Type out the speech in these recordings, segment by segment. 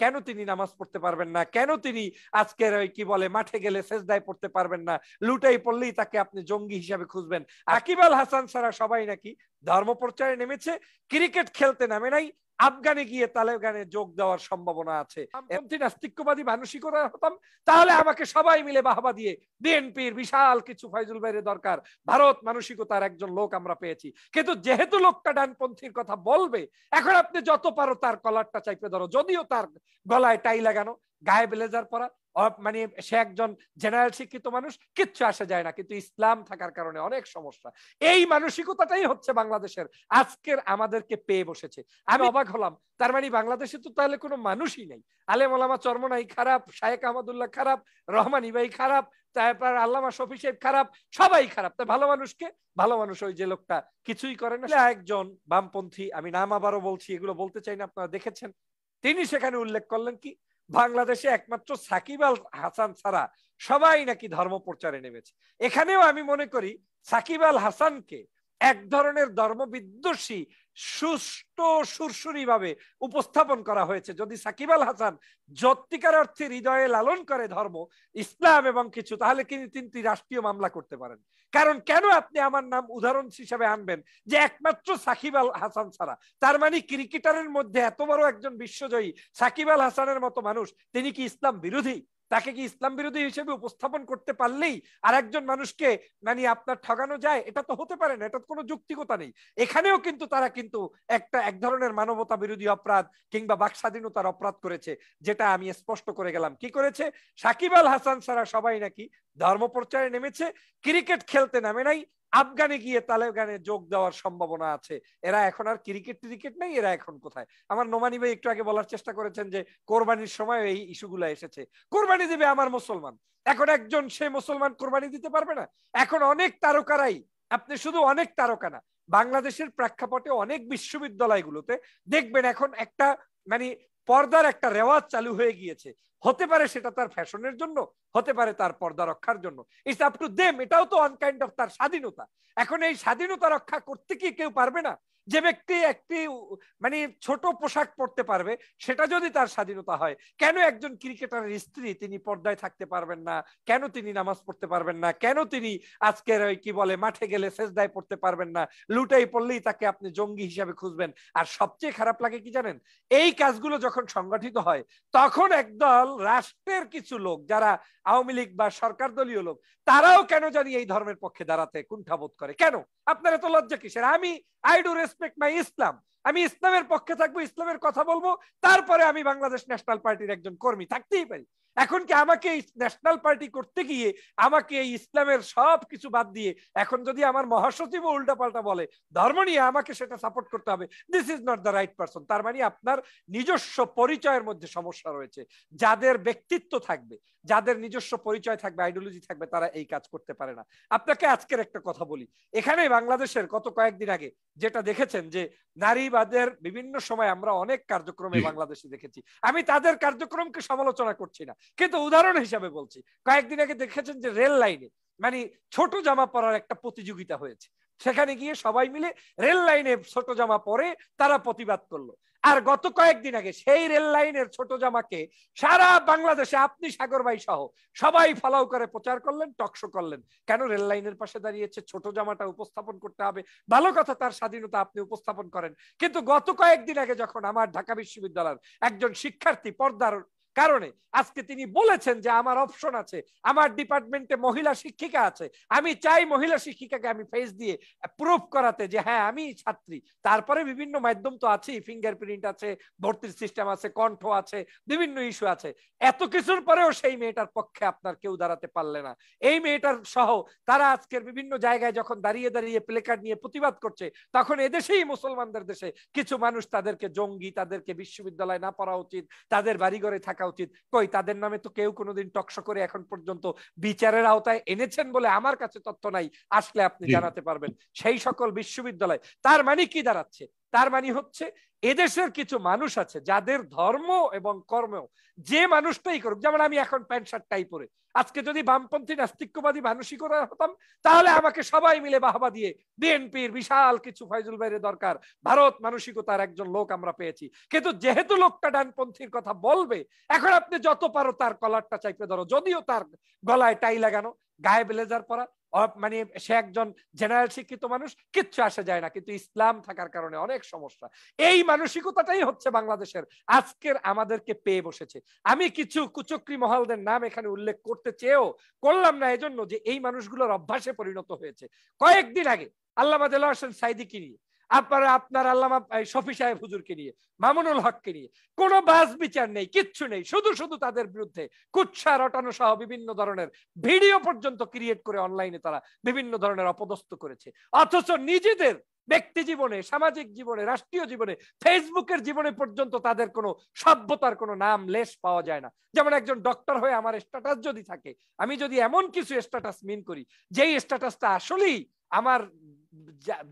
কেন তিনি নামাজ পড়তে পারবেন না কেন তিনি আজকের ওই কি বলে মাঠে গেলে সেজদায় পড়তে পারবেন না লুটাই পড়লেই তাকে আপনি জঙ্গি হিসাবে খুঁজবেন আকিব আল হাসান সারা সবাই নাকি ধর্ম প্রচারে নেমেছে ক্রিকেট খেলতে নামে নাই আফগানে গিয়ে তালেবানে যোগ দেওয়ার সম্ভাবনা আছে নাস্তিক্যবাদী মানসিক হতাম তাহলে আমাকে সবাই মিলে বাহবা দিয়ে বিএনপির বিশাল কিছু ফাইজুল বাইরে দরকার ভারত মানসিকতার একজন লোক আমরা পেয়েছি কিন্তু যেহেতু লোকটা ডানপন্থীর কথা বলবে এখন আপনি যত পারো তার কলারটা চাইপে ধরো যদিও তার গলায় টাই লাগানো গায়ে ব্লেজার পরা মানে সে একজন জেনারেল শিক্ষিত মানুষ কিচ্ছু আসে যায় না কিন্তু ইসলাম থাকার কারণে অনেক সমস্যা এই মানসিকতাটাই হচ্ছে বাংলাদেশের আজকের আমাদেরকে পেয়ে বসেছে আমি অবাক হলাম তার মানে বাংলাদেশে তো তাহলে কোনো মানুষই নেই আলে মোলামা চর্মনাই খারাপ শায়েক আহমদুল্লাহ খারাপ রহমান ইবাই খারাপ তারপর আল্লামা শফি সাহেব খারাপ সবাই খারাপ তাই ভালো মানুষকে ভালো মানুষ ওই যে লোকটা কিছুই করে না একজন বামপন্থী আমি নাম আবারও বলছি এগুলো বলতে চাই না আপনারা দেখেছেন তিনি সেখানে উল্লেখ করলেন কি বাংলাদেশে একমাত্র সাকিব আল হাসান ছাড়া সবাই নাকি ধর্ম প্রচারে নেমেছে এখানেও আমি মনে করি সাকিব আল হাসানকে এক ধরনের ধর্মবিদ্বেষী সুষ্ঠ সুরসুরি ভাবে উপস্থাপন করা হয়েছে যদি সাকিব আল হাসান যত্তিকার অর্থে হৃদয়ে লালন করে ধর্ম ইসলাম এবং কিছু তাহলে তিনি তিনটি রাষ্ট্রীয় মামলা করতে পারেন কারণ কেন আপনি আমার নাম উদাহরণ হিসেবে আনবেন যে একমাত্র সাকিব আল হাসান ছাড়া তার মানে ক্রিকেটারের মধ্যে এত বড় একজন বিশ্বজয়ী সাকিব আল হাসানের মতো মানুষ তিনি কি ইসলাম বিরোধী তাকে কি ইসলাম বিরোধী হিসেবে উপস্থাপন করতে পারলেই আর একজন মানুষকে মানে আপনার ঠগানো যায় এটা তো হতে পারে না এটা কোনো যুক্তিকতা নেই এখানেও কিন্তু তারা কিন্তু একটা এক ধরনের মানবতা বিরোধী অপরাধ কিংবা বাক স্বাধীনতার অপরাধ করেছে যেটা আমি স্পষ্ট করে গেলাম কি করেছে সাকিব আল হাসান সারা সবাই নাকি ধর্মপ্রচারে নেমেছে ক্রিকেট খেলতে নামে নাই আফগানে গিয়ে তালেবানে যোগ দেওয়ার সম্ভাবনা আছে এরা এখন আর ক্রিকেট ক্রিকেট নেই এরা এখন কোথায় আমার নোমানি ভাই একটু আগে বলার চেষ্টা করেছেন যে কোরবানির সময় এই ইস্যুগুলো এসেছে কোরবানি দেবে আমার মুসলমান এখন একজন সে মুসলমান কোরবানি দিতে পারবে না এখন অনেক তারকারাই আপনি শুধু অনেক তারকা না বাংলাদেশের প্রেক্ষাপটে অনেক বিশ্ববিদ্যালয়গুলোতে দেখবেন এখন একটা মানে পর্দার একটা রেওয়াজ চালু হয়ে গিয়েছে হতে পারে সেটা তার ফ্যাশনের জন্য হতে পারে তার পর্দা রক্ষার জন্য ইটস আপ টু দেম এটাও তো আনকাইন্ড অফ তার স্বাধীনতা এখন এই স্বাধীনতা রক্ষা করতে কি কেউ পারবে না যে ব্যক্তি একটি মানে ছোট পোশাক পরতে পারবে সেটা যদি তার স্বাধীনতা হয় কেন একজন ক্রিকেটারের স্ত্রী তিনি পর্দায় থাকতে পারবেন না কেন তিনি নামাজ পড়তে পারবেন না কেন তিনি আজকের ওই কি বলে মাঠে গেলে সেজদায় পড়তে পারবেন না লুটাই পড়লেই তাকে আপনি জঙ্গি হিসাবে খুঁজবেন আর সবচেয়ে খারাপ লাগে কি জানেন এই কাজগুলো যখন সংগঠিত হয় তখন একদল রাষ্ট্রের কিছু লোক যারা আওয়ামী লীগ বা সরকার দলীয় লোক তারাও কেন জানি এই ধর্মের পক্ষে দাঁড়াতে কুণ্ঠাবোধ করে কেন আপনারা তো লজ্জা কিসের আমি I do respect my Islam আমি ইসলামের পক্ষে থাকবো ইসলামের কথা বলবো তারপরে আমি বাংলাদেশ ন্যাশনাল পার্টির একজন কর্মী থাকতেই পারি এখন কি আমাকে ন্যাশনাল পার্টি করতে গিয়ে আমাকে এই ইসলামের সব কিছু বাদ দিয়ে এখন যদি আমার মহাসচিব উল্টা পাল্টা বলে ধর্ম নিয়ে আমাকে সেটা সাপোর্ট করতে হবে this is not the right person তার মানে আপনার নিজস্ব পরিচয়ের মধ্যে সমস্যা রয়েছে যাদের ব্যক্তিত্ব থাকবে যাদের নিজস্ব পরিচয় থাকবে আইডিওলজি থাকবে তারা এই কাজ করতে পারে না আপনাকে আজকের একটা কথা বলি এখানে বাংলাদেশের কত কয়েকদিন আগে যেটা দেখেছেন যে নারীবাদের বিভিন্ন সময় আমরা অনেক কার্যক্রমে বাংলাদেশে দেখেছি আমি তাদের কার্যক্রমকে সমালোচনা করছি না কিন্তু উদাহরণ হিসাবে বলছি কয়েকদিন আগে দেখেছেন যে রেল লাইনে মানে ছোট জামা পরার একটা প্রতিযোগিতা হয়েছে সেখানে গিয়ে সবাই মিলে রেল লাইনে ছোট জামা পরে তারা প্রতিবাদ করলো আর গত কয়েকদিন আগে সেই রেল লাইনের ছোট জামাকে সারা বাংলাদেশে আপনি সাগর ভাই সহ সবাই ফলাও করে প্রচার করলেন টকশো করলেন কেন রেল লাইনের পাশে দাঁড়িয়েছে ছোট জামাটা উপস্থাপন করতে হবে ভালো কথা তার স্বাধীনতা আপনি উপস্থাপন করেন কিন্তু গত কয়েকদিন আগে যখন আমার ঢাকা বিশ্ববিদ্যালয়ের একজন শিক্ষার্থী পর্দার কারণে আজকে তিনি বলেছেন যে আমার অপশন আছে আমার ডিপার্টমেন্টে মহিলা শিক্ষিকা আছে আমি চাই মহিলা শিক্ষিকাকে আমি ফেস দিয়ে প্রুফ করাতে যে হ্যাঁ আমি ছাত্রী তারপরে বিভিন্ন মাধ্যম তো আছেই ফিঙ্গারপ্রিন্ট আছে ভর্তির সিস্টেম আছে কণ্ঠ আছে বিভিন্ন ইস্যু আছে এত কিছুর পরেও সেই মেয়েটার পক্ষে আপনার কেউ দাঁড়াতে পারলে না এই মেয়েটার সহ তারা আজকের বিভিন্ন জায়গায় যখন দাঁড়িয়ে দাঁড়িয়ে প্লেকার্ড নিয়ে প্রতিবাদ করছে তখন এদেশেই মুসলমানদের দেশে কিছু মানুষ তাদেরকে জঙ্গি তাদেরকে বিশ্ববিদ্যালয় না পড়া উচিত তাদের বাড়িঘরে থাকা উচিত কই তাদের নামে তো কেউ কোনোদিন টকশো করে এখন পর্যন্ত বিচারের আওতায় এনেছেন বলে আমার কাছে তথ্য নাই আসলে আপনি জানাতে পারবেন সেই সকল বিশ্ববিদ্যালয় তার মানে কি দাঁড়াচ্ছে তার মানে হচ্ছে এদেশের কিছু মানুষ আছে যাদের ধর্ম এবং কর্ম যে মানুষটাই করুক যেমন আমি এখন প্যান্ট শার্ট টাই পরে আজকে যদি বামপন্থী নাস্তিক্যবাদী মানুষই করে হতাম তাহলে আমাকে সবাই মিলে বাহবা দিয়ে বিএনপির বিশাল কিছু ফয়জুল ভাইয়ের দরকার ভারত মানসিকতার একজন লোক আমরা পেয়েছি কিন্তু যেহেতু লোকটা ডানপন্থীর কথা বলবে এখন আপনি যত পারো তার কলারটা চাইপে ধরো যদিও তার গলায় টাই লাগানো গায়ে ব্লেজার পরা মানে সে একজন জেনারেল শিক্ষিত মানুষ কিচ্ছু আসা যায় না কিন্তু ইসলাম থাকার কারণে অনেক সমস্যা এই মানসিকতাটাই হচ্ছে বাংলাদেশের আজকের আমাদেরকে পেয়ে বসেছে আমি কিছু কুচক্রি মহলদের নাম এখানে উল্লেখ করতে চেয়েও করলাম না এজন্য যে এই মানুষগুলোর অভ্যাসে পরিণত হয়েছে কয়েকদিন আগে আল্লাহ হোসেন সাইদিকি নিয়ে আপনারা আপনার আল্লামা শফি সাহেব হুজুরকে নিয়ে মামুনুল হককে নিয়ে কোনো বাস বিচার নেই কিচ্ছু নেই শুধু শুধু তাদের বিরুদ্ধে কুৎসা রটানো সহ বিভিন্ন ধরনের ভিডিও পর্যন্ত ক্রিয়েট করে অনলাইনে তারা বিভিন্ন ধরনের অপদস্থ করেছে অথচ নিজেদের ব্যক্তি জীবনে সামাজিক জীবনে রাষ্ট্রীয় জীবনে ফেসবুকের জীবনে পর্যন্ত তাদের কোনো সভ্যতার কোনো নাম লেশ পাওয়া যায় না যেমন একজন ডক্টর হয়ে আমার স্ট্যাটাস যদি থাকে আমি যদি এমন কিছু স্ট্যাটাস মিন করি যেই স্ট্যাটাসটা আসলেই আমার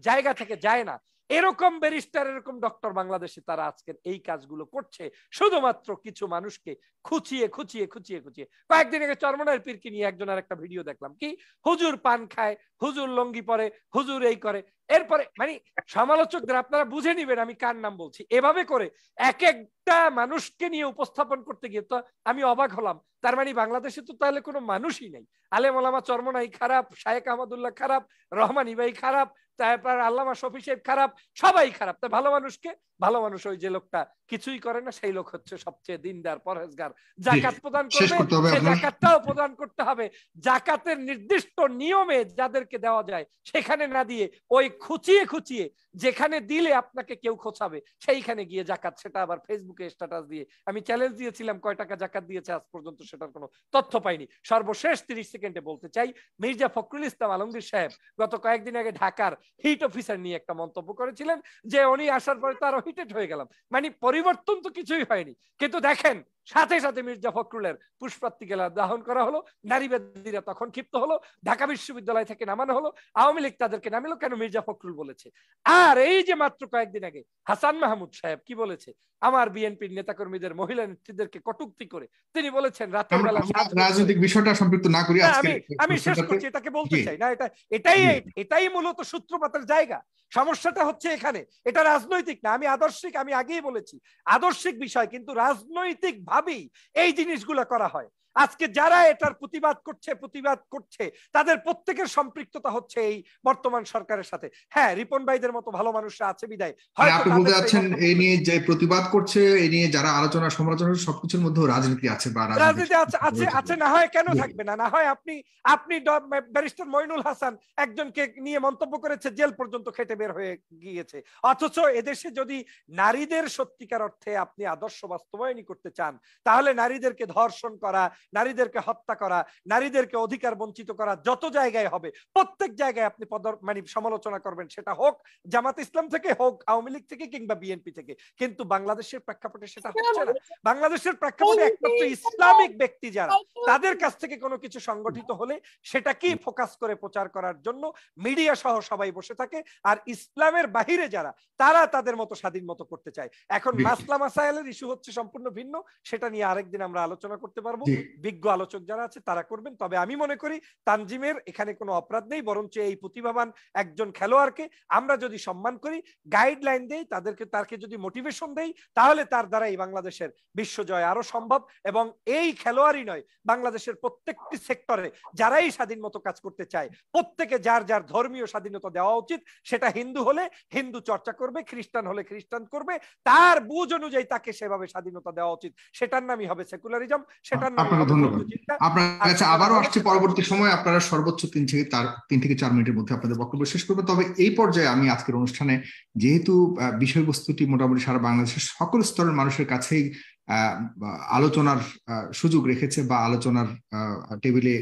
জায়গা থেকে যায় না এরকম ব্যারিস্টার এরকম ডক্টর বাংলাদেশে তারা আজকের এই কাজগুলো করছে শুধুমাত্র কিছু মানুষকে খুচিয়ে খুচিয়ে খুচিয়ে খুচিয়ে কয়েকদিন আগে চরমনার পীরকে নিয়ে একজন আর একটা ভিডিও দেখলাম কি হুজুর পান খায় হুজুর লঙ্গি পরে হুজুর এই করে এরপরে মানে সমালোচকদের আপনারা বুঝে নিবেন আমি কার নাম বলছি এভাবে করে এক একটা মানুষকে নিয়ে উপস্থাপন করতে গিয়ে তো আমি অবাক হলাম তার মানে বাংলাদেশে তো তাহলে কোনো মানুষই নাই আলেম ওলামা চর্মনাই খারাপ শায়েক আহমদুল্লাহ খারাপ রহমান ইবাই খারাপ তারপর আল্লামা শফি সাহেব খারাপ সবাই খারাপ তাই ভালো মানুষকে ভালো মানুষ ওই যে লোকটা কিছুই করে না সেই লোক হচ্ছে সবচেয়ে দিনদার পরহেজগার জাকাত প্রদান করবে সে জাকাতটাও প্রদান করতে হবে জাকাতের নির্দিষ্ট নিয়মে যাদেরকে দেওয়া যায় সেখানে না দিয়ে ওই খুচিয়ে খুচিয়ে যেখানে দিলে আপনাকে কেউ খোঁচাবে সেইখানে গিয়ে জাকাত সেটা আবার ফেসবুকে স্ট্যাটাস দিয়ে আমি চ্যালেঞ্জ দিয়েছিলাম কয় টাকা জাকাত দিয়েছে আজ পর্যন্ত সেটার কোনো তথ্য পাইনি সর্বশেষ তিরিশ সেকেন্ডে বলতে চাই মির্জা ফখরুল ইসলাম আলমগীর সাহেব গত কয়েকদিন আগে ঢাকার হিট অফিসার নিয়ে একটা মন্তব্য করেছিলেন যে উনি আসার পরে তো আরো হিটেড হয়ে গেলাম মানে পরিবর্তন তো কিছুই হয়নি কিন্তু দেখেন সাথে সাথে মির্জা ফখরুলের পুষ্পাত্তিকেলা দাহন করা হলো নারীবাদীরা তখন ক্ষিপ্ত হলো ঢাকা বিশ্ববিদ্যালয় থেকে নামানো হলো আওয়ামী লীগ তাদেরকে নামিলো কেন মির্জা ফখরুল বলেছে আর এই যে মাত্র কয়েকদিন আগে হাসান মাহমুদ সাহেব কি বলেছে আমার বিএনপির নেতাকর্মীদের মহিলা নেত্রীদেরকে কটুক্তি করে তিনি বলেছেন রাত্রিবেলা রাজনৈতিক বিষয়টা সম্পৃক্ত না করি আমি আমি শেষ করছি এটাকে বলতে চাই না এটা এটাই এটাই মূলত সূত্রপাতের জায়গা সমস্যাটা হচ্ছে এখানে এটা রাজনৈতিক না আমি আদর্শিক আমি আগেই বলেছি আদর্শিক বিষয় কিন্তু রাজনৈতিক ভাবি এই জিনিসগুলো করা হয় আজকে যারা এটার প্রতিবাদ করছে প্রতিবাদ করছে তাদের প্রত্যেকের সম্পৃক্ততা হচ্ছে এই বর্তমান সরকারের সাথে হ্যাঁ রিপন ভাইদের মতো ভালো মানুষরা আছে বিদায় মানে আপনি বলতে যাচ্ছেন এই নিয়ে যে প্রতিবাদ করছে এই নিয়ে যারা আলোচনা সমালোচনা সবকিছুর মধ্যে রাজনীতি আছে বা রাজনীতি আছে আছে না হয় কেন থাকবে না না হয় আপনি আপনি ব্যারিস্টার মইনুল হাসান একজনকে নিয়ে মন্তব্য করেছে জেল পর্যন্ত খেটে বের হয়ে গিয়েছে অথচ এদেশে যদি নারীদের সত্যিকার অর্থে আপনি আদর্শ বাস্তবায়নই করতে চান তাহলে নারীদেরকে ধর্ষণ করা নারীদেরকে হত্যা করা নারীদেরকে অধিকার বঞ্চিত করা যত জায়গায় হবে প্রত্যেক জায়গায় আপনি পদ মানে সমালোচনা করবেন সেটা হোক জামাত ইসলাম থেকে হোক আওয়ামী লীগ থেকে কিংবা বিএনপি থেকে কিন্তু বাংলাদেশের প্রেক্ষাপটে সেটা হচ্ছে না বাংলাদেশের প্রেক্ষাপটে একমাত্র ইসলামিক ব্যক্তি যারা তাদের কাছ থেকে কোনো কিছু সংগঠিত হলে সেটা কি ফোকাস করে প্রচার করার জন্য মিডিয়া সহ সবাই বসে থাকে আর ইসলামের বাহিরে যারা তারা তাদের মতো স্বাধীন মতো করতে চায় এখন মাসলা মাসায়ালের ইস্যু হচ্ছে সম্পূর্ণ ভিন্ন সেটা নিয়ে আরেকদিন আমরা আলোচনা করতে পারবো বিজ্ঞ আলোচক যারা আছে তারা করবেন তবে আমি মনে করি তানজিমের এখানে কোনো অপরাধ নেই বরঞ্চ এই প্রতিভাবান একজন খেলোয়াড়কে আমরা যদি সম্মান করি গাইডলাইন দেই তাদেরকে তারকে যদি মোটিভেশন দেই তাহলে তার দ্বারা এই বাংলাদেশের বিশ্বজয় আরো সম্ভব এবং এই খেলোয়াড়ই নয় বাংলাদেশের প্রত্যেকটি সেক্টরে যারাই স্বাধীন মতো কাজ করতে চায় প্রত্যেকে যার যার ধর্মীয় স্বাধীনতা দেওয়া উচিত সেটা হিন্দু হলে হিন্দু চর্চা করবে খ্রিস্টান হলে খ্রিস্টান করবে তার বুঝ অনুযায়ী তাকে সেভাবে স্বাধীনতা দেওয়া উচিত সেটার নামই হবে সেকুলারিজম সেটার নাম ধন্যবাদ আপনার কাছে আবারও আসছে পরবর্তী সময় আপনারা সর্বোচ্চ তিন থেকে তার তিন থেকে চার মিনিটের মধ্যে আপনাদের বক্তব্য শেষ করবে তবে এই পর্যায়ে আমি আজকের অনুষ্ঠানে যেহেতু বিষয়বস্তুটি মোটামুটি সারা বাংলাদেশের সকল স্তরের মানুষের কাছেই আলোচনার সুযোগ রেখেছে বা আলোচনার টেবিলে